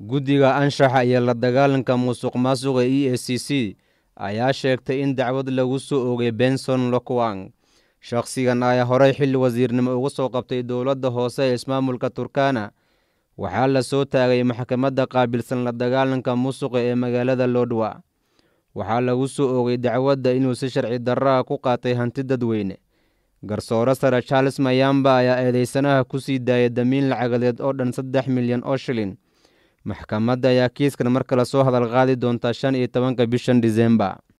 guddiga anshaxa iyo la dagaalanka musuq ee e s c c ayaa sheegtay in dacwad lagu soo ogay benson lokwang shakhsigan ayaa horey xilli wasiirnimo uga soo qabtay dowladda hoose ee ismaamulka turkana waxaa la soo taagay maxkamadda qaabilsan la dagaalanka musuqa ee magaalada lodwa waxaa lagu soo ogay dacwadda inuu si sharci darraa ah ku qaatay hanti dadweyne garsoore sare charles mayamba ayaa eedeysanaha ku sii daayay damiin lacagadeed oo dhan saddex milyan oo shilin maxkamadda ayaa kiiskan mar kale soo hadal qaadi doontaa shan iyo tobanka bishan disembar